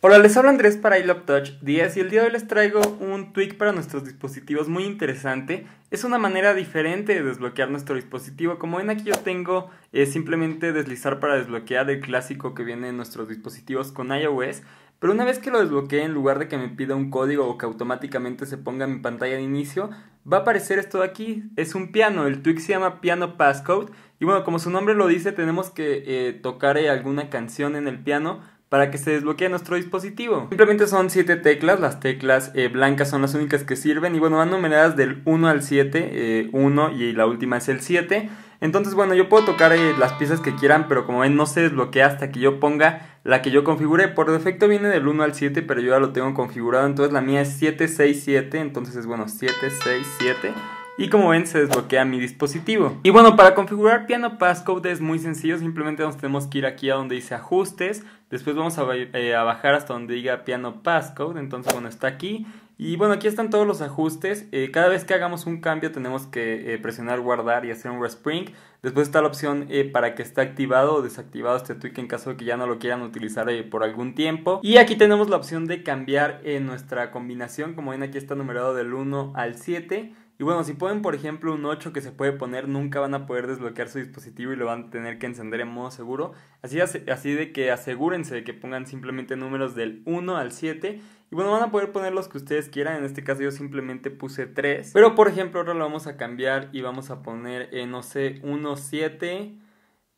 Hola, les hablo Andrés para I Touch 10 y el día de hoy les traigo un tweak para nuestros dispositivos muy interesante. Es una manera diferente de desbloquear nuestro dispositivo. Como ven aquí yo tengo eh, simplemente deslizar para desbloquear el clásico que viene en nuestros dispositivos con iOS. Pero una vez que lo desbloquee, en lugar de que me pida un código o que automáticamente se ponga en mi pantalla de inicio, va a aparecer esto de aquí. Es un piano, el tweak se llama Piano Passcode. Y bueno, como su nombre lo dice, tenemos que eh, tocar eh, alguna canción en el piano para que se desbloquee nuestro dispositivo. Simplemente son 7 teclas, las teclas eh, blancas son las únicas que sirven y bueno, van numeradas del 1 al 7, 1 eh, y la última es el 7. Entonces bueno, yo puedo tocar eh, las piezas que quieran, pero como ven no se desbloquea hasta que yo ponga la que yo configure. Por defecto viene del 1 al 7, pero yo ya lo tengo configurado, entonces la mía es 767, entonces es bueno, 7 y como ven se desbloquea mi dispositivo. Y bueno, para configurar Piano Passcode es muy sencillo, simplemente nos tenemos que ir aquí a donde dice ajustes, después vamos a, eh, bajar hasta donde diga Piano Passcode, entonces bueno, está aquí. Y bueno, aquí están todos los ajustes. Eh, cada vez que hagamos un cambio tenemos que eh, presionar guardar y hacer un respring. Después está la opción para que esté activado o desactivado este tweak en caso de que ya no lo quieran utilizar por algún tiempo. Y aquí tenemos la opción de cambiar nuestra combinación. Como ven aquí está numerado del 1 al 7. Y bueno, si ponen por ejemplo un 8 que se puede poner, nunca van a poder desbloquear su dispositivo y lo van a tener que encender en modo seguro. Así, así de que asegúrense de que pongan simplemente números del 1 al 7. Y bueno, van a poder poner los que ustedes quieran. En este caso yo simplemente puse 3. Pero por ejemplo ahora lo vamos a cambiar y vamos a poner, eh, no sé, 1, 7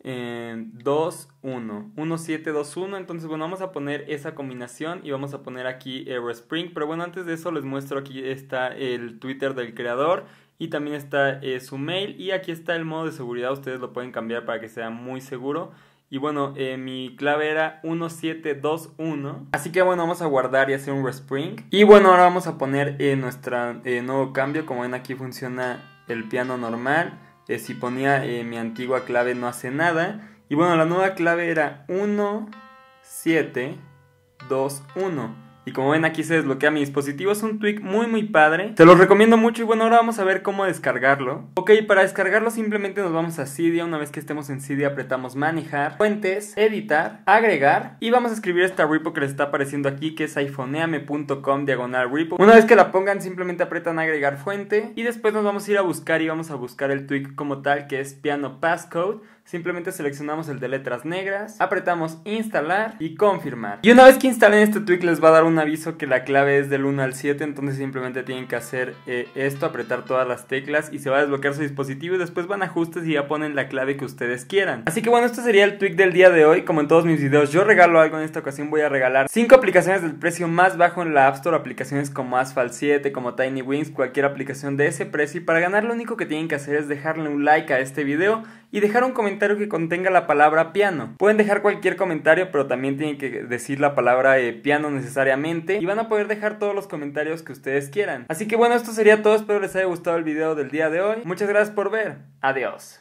en 2, 1. 1, 7, 2, 1. Entonces, bueno, vamos a poner esa combinación y vamos a poner aquí respring Pero bueno, antes de eso les muestro aquí está el Twitter del creador y también está eh, su mail. Y aquí está el modo de seguridad. Ustedes lo pueden cambiar para que sea muy seguro. Y bueno, eh, mi clave era 1721. Así que bueno, vamos a guardar y hacer un respring. Y bueno, ahora vamos a poner eh, nuestro nuevo cambio. Como ven aquí funciona el piano normal si ponía eh, mi antigua clave no hace nada. Y bueno, la nueva clave era 1, 7, 2, 1. Y como ven aquí se desbloquea mi dispositivo, es un tweak muy muy padre. Te lo recomiendo mucho y bueno, ahora vamos a ver cómo descargarlo. Ok, para descargarlo simplemente nos vamos a Cydia. Una vez que estemos en Cydia apretamos manejar, fuentes, editar, agregar y vamos a escribir esta repo que les está apareciendo aquí que es iPhoneame.com diagonal repo. Una vez que la pongan simplemente apretan agregar fuente y después nos vamos a ir a buscar y vamos a buscar el tweak como tal que es piano passcode. Simplemente seleccionamos el de letras negras, apretamos instalar y confirmar. Y una vez que instalen este tweak les va a dar una aviso que la clave es del 1 al 7, entonces simplemente tienen que hacer eh, esto, apretar todas las teclas y se va a desbloquear su dispositivo y después van a ajustes y ya ponen la clave que ustedes quieran. Así que bueno, este sería el tweet del día de hoy. Como en todos mis videos, yo regalo algo en esta ocasión, voy a regalar 5 aplicaciones del precio más bajo en la App Store, aplicaciones como Asphalt 7, como Tiny Wings, cualquier aplicación de ese precio y para ganar lo único que tienen que hacer es dejarle un like a este video y dejar un comentario que contenga la palabra piano. Pueden dejar cualquier comentario, pero también tienen que decir la palabra eh, piano necesariamente y van a poder dejar todos los comentarios que ustedes quieran. Así que bueno, esto sería todo, espero les haya gustado el video del día de hoy. Muchas gracias por ver, adiós.